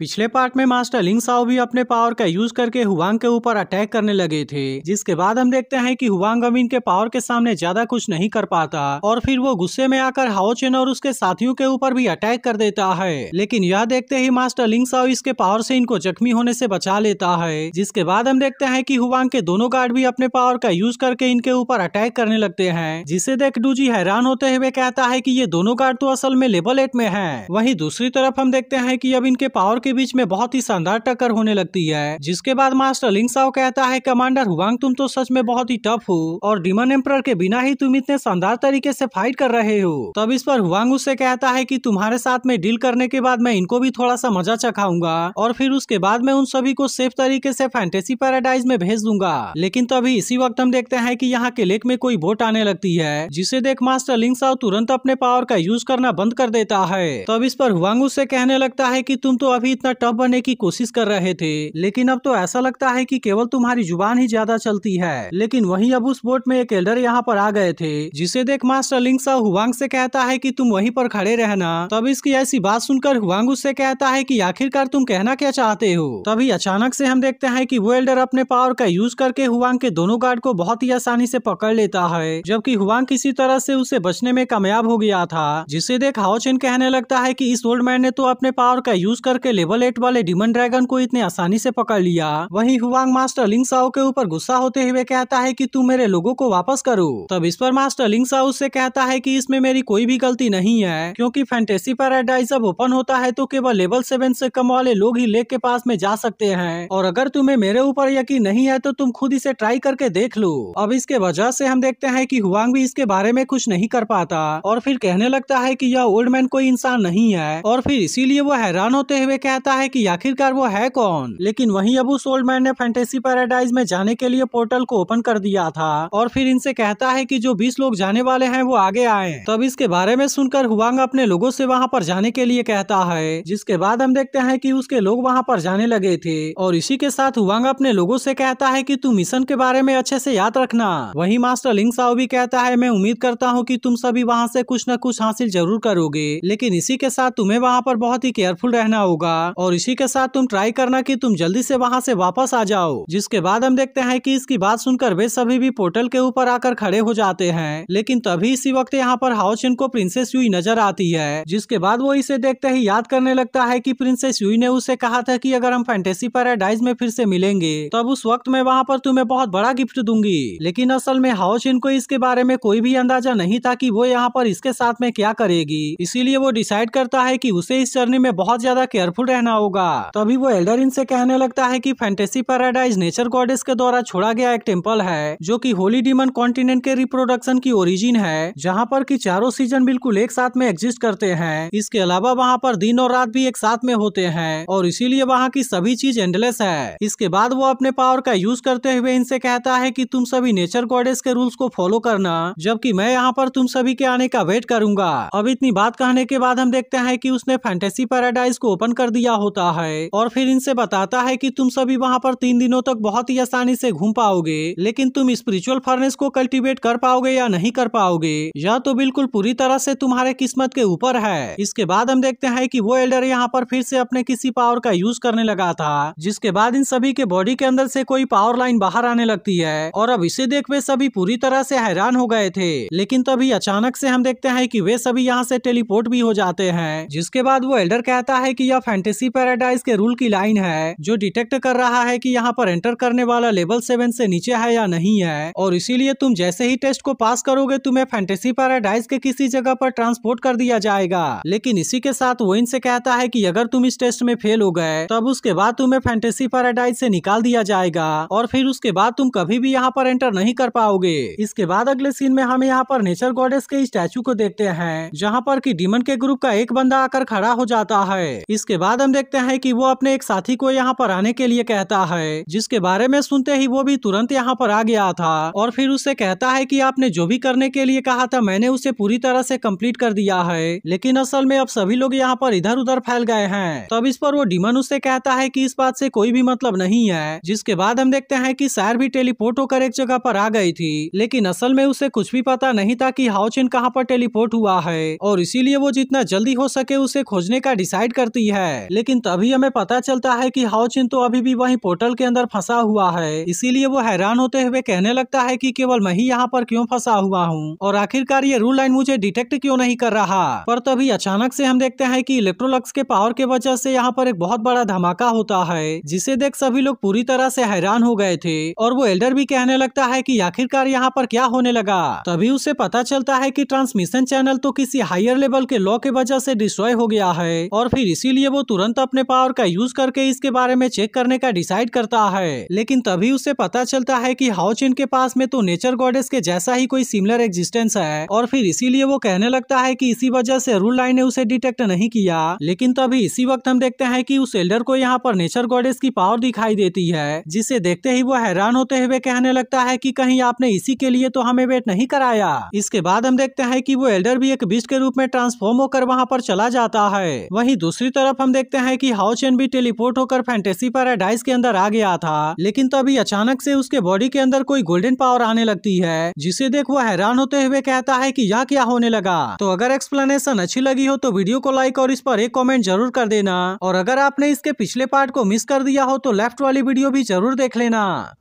पिछले पार्ट में master Ling Sao भी अपने पावर का यूज करके हुआंग के ऊपर अटैक करने लगे थे जिसके बाद हम देखते हैं कि हुआंग अमीन के पावर के सामने ज्यादा कुछ नहीं कर पाता और फिर वो गुस्से में आकर हाओ चेन और उसके साथियों के ऊपर भी अटैक कर देता है लेकिन यह देखते ही मास्टर लिंग साओ इसके पावर से इनको जख्मी होने से बचा लेता है जिसके बाद हम देखते हैं कि हुआंग के दोनों गार्ड भी अपने पावर का यूज करके इनके ऊपर अटैक करने लगते हैं जिसे देख डूजी हैरान होते हुए कहता है की ये दोनों गार्ड तो असल में लेवल एट में है वही दूसरी तरफ हम देखते हैं की अब इनके पावर के के बीच में बहुत ही शानदार टक्कर होने लगती है जिसके बाद मास्टर लिंग साओ कहता है कमांडर हुआंग तुम तो सच में बहुत ही टफ हो और डिमन एम्पर के बिना ही तुम इतने शानदार तरीके से फाइट कर रहे हो तब इस पर हुआंग उससे कहता है की तुम्हारे साथ में डील करने के बाद मैं इनको भी थोड़ा सा मजा चखाऊंगा और फिर उसके बाद में उन सभी को सेफ तरीके से फैंटेसी पैराडाइज में भेज दूंगा लेकिन तभी इसी वक्त हम देखते हैं कि यहाँ के लेक में कोई बोट आने लगती है जिसे देख मास्टर लिंग साओ तुरंत अपने पावर का यूज करना बंद कर देता है तब इस पर हुआंग उससे कहने लगता है कि तुम तो अभी इतना टफ बनने की कोशिश कर रहे थे लेकिन अब तो ऐसा लगता है कि केवल तुम्हारी जुबान ही ज्यादा चलती है लेकिन वहीं अब उस बोट में एक एल्डर यहाँ पर आ गए थे जिसे देख मास्टर लिंग सा हुआंग से कहता है कि तुम वहीं पर खड़े रहना तब इसकी ऐसी बात सुनकर हुआंग उससे कहता है की आखिरकार तुम कहना क्या चाहते हो तभी अचानक से हम देखते हैं की वो एल्डर अपने पावर का यूज करके हुआंग के दोनों गार्ड को बहुत ही आसानी से पकड़ लेता है जबकि हुआंग किसी तरह से उसे बचने में कामयाब हो गया था जिसे देख हाउचिन कहने लगता है कि इस ओल्ड मैन ने तो अपने पावर का यूज करके लेवल एट वाले डिमन ड्रैगन को इतने आसानी से पकड़ लिया वही हुआंग मास्टर लिंग साओ के ऊपर गुस्सा होते हुए कहता है कि तू मेरे लोगों को वापस करो तब इस पर मास्टर लिंग साओ उससे कहता है कि इसमें मेरी कोई भी गलती नहीं है क्योंकि फैंटेसी पैराडाइज जब ओपन होता है तो केवल लेवल सेवन से कम वाले लोग ही लेक के पास में जा सकते हैं और अगर तुम्हें मेरे ऊपर यकीन नहीं है तो तुम खुद इसे ट्राई करके देख लो अब इसके वजह से हम देखते हैं की हुआंग भी इसके बारे में कुछ नहीं कर पाता और फिर कहने लगता है की यह ओल्ड मैन कोई इंसान नहीं है और फिर इसीलिए वो हैरान होते हुए कहता है कि आखिरकार वो है कौन लेकिन वहीं अबू मैन ने फैंटेसी पैराडाइज में जाने के लिए पोर्टल को ओपन कर दिया था और फिर इनसे कहता है की जो बीस लोग जाने वाले है वो आगे आए तब इसके बारे में सुनकर हुआंग अपने लोगो ऐसी वहाँ पर जाने के लिए कहता है जिसके बाद हम देखते हैं की उसके लोग वहाँ पर जाने लगे थे और इसी के साथ हुआंग अपने लोगो ऐसी कहता है की तू मिशन के बारे में अच्छे ऐसी याद रखना वही मास्टर लिंग साहु भी कहता है मैं उम्मीद करता हूँ की तुम सभी वहाँ ऐसी कुछ न कुछ हासिल जरूर करोगे लेकिन इसी के साथ तुम्हें वहाँ पर बहुत ही केयरफुल रहना होगा और इसी के साथ तुम ट्राई करना कि तुम जल्दी से वहाँ से वापस आ जाओ जिसके बाद हम देखते हैं कि इसकी बात सुनकर वे सभी भी पोर्टल के ऊपर आकर खड़े हो जाते हैं लेकिन तभी इसी वक्त यहाँ पर हाउचिन को प्रिंसेस यू नजर आती है जिसके बाद वो इसे देखते ही याद करने लगता है की प्रिंसेस यू ने उसे कहा था की अगर हम फैंटेसी पैराडाइज में फिर से मिलेंगे तब उस वक्त मैं वहाँ पर तुम्हें बहुत बड़ा गिफ्ट दूंगी लेकिन असल में हाउचिन को इसके बारे में कोई भी अंदाजा नहीं था की वो यहाँ पर इसके साथ में क्या करेगी इसीलिए वो डिसाइड करता है की उसे इस जर्नी में बहुत ज्यादा केयरफुल रहना होगा तभी वो एल्डर इनसे कहने लगता है कि फैंटेसी पैराडाइज नेचर गॉडेस के द्वारा छोड़ा गया एक टेम्पल है जो कि होली डिमन कॉन्टिनेंट के रिप्रोडक्शन की ओरिजिन है जहाँ पर की चारों सीजन बिल्कुल एक साथ में एग्जिस्ट करते हैं इसके अलावा वहाँ पर दिन और रात भी एक साथ में होते हैं और इसीलिए वहाँ की सभी चीज एंडलेस है इसके बाद वो अपने पावर का यूज करते हुए इनसे कहता है की तुम सभी नेचर गॉडेस के रूल्स को फॉलो करना जबकि मैं यहाँ पर तुम सभी के आने का वेट करूंगा अब इतनी बात कहने के बाद हम देखते हैं की उसने फैंटेसी पैराडाइज को ओपन कर दिया दिया होता है और फिर इनसे बताता है कि तुम सभी वहाँ पर तीन दिनों तक बहुत ही आसानी से घूम पाओगे लेकिन तुम स्पिरिचुअल फर्नेस को कल्टीवेट कर पाओगे या नहीं कर पाओगे यह तो बिल्कुल पूरी तरह से तुम्हारे किस्मत के ऊपर है इसके बाद हम देखते हैं की वो एल्डर यहाँ पर फिर से अपने किसी पावर का यूज करने लगा था जिसके बाद इन सभी के बॉडी के अंदर से कोई पावर लाइन बाहर आने लगती है और अब इसे देख वे सभी पूरी तरह से हैरान हो गए थे लेकिन तभी अचानक से हम देखते हैं कि वे सभी यहाँ से टेलीपोर्ट भी हो जाते हैं जिसके बाद वो एल्डर कहता है कि यह फैंटे fantasy पैराडाइज के रूल की लाइन है जो डिटेक्ट कर रहा है कि यहाँ पर एंटर करने वाला लेवल सेवन से नीचे है या नहीं है और इसीलिए तुम जैसे ही टेस्ट को पास करोगे तुम्हें फैंटेसी पैराडाइज के किसी जगह पर ट्रांसपोर्ट कर दिया जाएगा लेकिन इसी के साथ वो इनसे कहता है कि अगर तुम इस टेस्ट में फेल हो गए तब उसके बाद तुम्हें फैंटेसी पैराडाइज से निकाल दिया जाएगा और फिर उसके बाद तुम कभी भी यहाँ पर एंटर नहीं कर पाओगे इसके बाद अगले सीन में हम यहाँ पर नेचर गॉडेस के स्टैचू को देखते हैं जहाँ पर की डिमन के ग्रुप का एक बंदा आकर खड़ा हो जाता है इसके बाद बाद हम देखते हैं कि वो अपने एक साथी को यहाँ पर आने के लिए कहता है जिसके बारे में सुनते ही वो भी तुरंत यहाँ पर आ गया था और फिर उससे कहता है कि आपने जो भी करने के लिए कहा था मैंने उसे पूरी तरह से कंप्लीट कर दिया है लेकिन असल में अब सभी लोग यहाँ पर इधर उधर फैल गए हैं तब इस पर वो डिमन उससे कहता है की इस बात से कोई भी मतलब नहीं है जिसके बाद हम देखते हैं की सैर भी टेलीपोर्ट होकर एक जगह पर आ गई थी लेकिन असल में उसे कुछ भी पता नहीं था की हाउचिन कहाँ पर टेलीपोर्ट हुआ है और इसीलिए वो जितना जल्दी हो सके उसे खोजने का डिसाइड करती है लेकिन तभी हमें पता चलता है कि हाउचिन तो अभी भी वही पोर्टल के अंदर फंसा हुआ है इसीलिए वो हैरान होते हुए कहने लगता है की केवल मैं ही यहाँ पर क्यों फंसा हुआ हूँ और आखिरकार ये रूल लाइन मुझे डिटेक्ट क्यों नहीं कर रहा पर तभी अचानक से हम देखते हैं कि इलेक्ट्रोलक्स के पावर के वजह से यहाँ पर एक बहुत बड़ा धमाका होता है जिसे देख सभी लोग पूरी तरह से हैरान हो गए थे और वो एल्डर भी कहने लगता है की आखिरकार यहाँ पर क्या होने लगा तभी उसे पता चलता है की ट्रांसमिशन चैनल तो किसी हायर लेवल के लॉ के वजह से डिस्ट्रॉय हो गया है और फिर इसीलिए वो तुरंत अपने पावर का यूज करके इसके बारे में चेक करने का डिसाइड करता है लेकिन तभी उसे पता चलता है कि हाउचिन के पास में तो नेचर गॉडेस के जैसा ही कोई सिमिलर एग्जिस्टेंस है और फिर इसीलिए वो कहने लगता है कि इसी वजह से रूल लाइन ने उसे डिटेक्ट नहीं किया लेकिन तभी इसी वक्त हम देखते हैं कि उस एल्डर को यहाँ पर नेचर गॉडेस की पावर दिखाई देती है जिसे देखते ही वो हैरान होते हुए कहने लगता है की कहीं आपने इसी के लिए तो हमें वेट नहीं कराया इसके बाद हम देखते हैं की वो एल्डर भी एक बीस्ट के रूप में ट्रांसफॉर्म होकर वहाँ पर चला जाता है वही दूसरी तरफ हम देखते हैं कि हाउ चेन भी टेलीपोर्ट होकर फैंटेसी पैराडाइज के अंदर आ गया था लेकिन तभी अचानक से उसके बॉडी के अंदर कोई गोल्डन पावर आने लगती है जिसे देख वो हैरान होते हुए कहता है की यह क्या होने लगा तो अगर एक्सप्लेनेशन अच्छी लगी हो तो वीडियो को लाइक और इस पर एक कॉमेंट जरूर कर देना और अगर आपने इसके पिछले पार्ट को मिस कर दिया हो तो लेफ्ट वाली वीडियो भी जरूर देख लेना